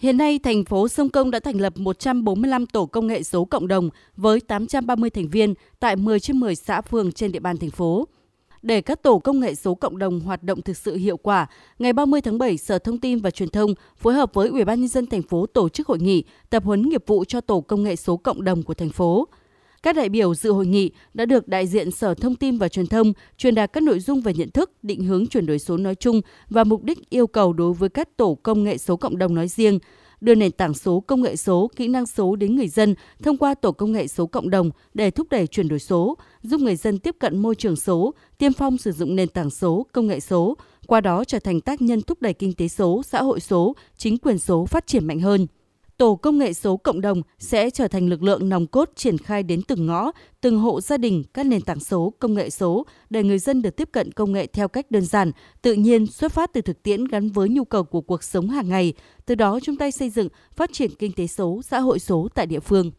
Hiện nay, thành phố Sông Công đã thành lập 145 tổ công nghệ số cộng đồng với 830 thành viên tại 10 trên 10 xã phường trên địa bàn thành phố. Để các tổ công nghệ số cộng đồng hoạt động thực sự hiệu quả, ngày 30 tháng 7, Sở Thông tin và Truyền thông phối hợp với Ủy ban nhân dân thành phố tổ chức hội nghị tập huấn nghiệp vụ cho tổ công nghệ số cộng đồng của thành phố. Các đại biểu dự hội nghị đã được đại diện Sở Thông tin và Truyền thông truyền đạt các nội dung về nhận thức, định hướng chuyển đổi số nói chung và mục đích yêu cầu đối với các tổ công nghệ số cộng đồng nói riêng, đưa nền tảng số, công nghệ số, kỹ năng số đến người dân thông qua tổ công nghệ số cộng đồng để thúc đẩy chuyển đổi số, giúp người dân tiếp cận môi trường số, tiêm phong sử dụng nền tảng số, công nghệ số, qua đó trở thành tác nhân thúc đẩy kinh tế số, xã hội số, chính quyền số phát triển mạnh hơn. Tổ công nghệ số cộng đồng sẽ trở thành lực lượng nòng cốt triển khai đến từng ngõ, từng hộ gia đình các nền tảng số, công nghệ số để người dân được tiếp cận công nghệ theo cách đơn giản, tự nhiên, xuất phát từ thực tiễn gắn với nhu cầu của cuộc sống hàng ngày, từ đó chung tay xây dựng, phát triển kinh tế số, xã hội số tại địa phương.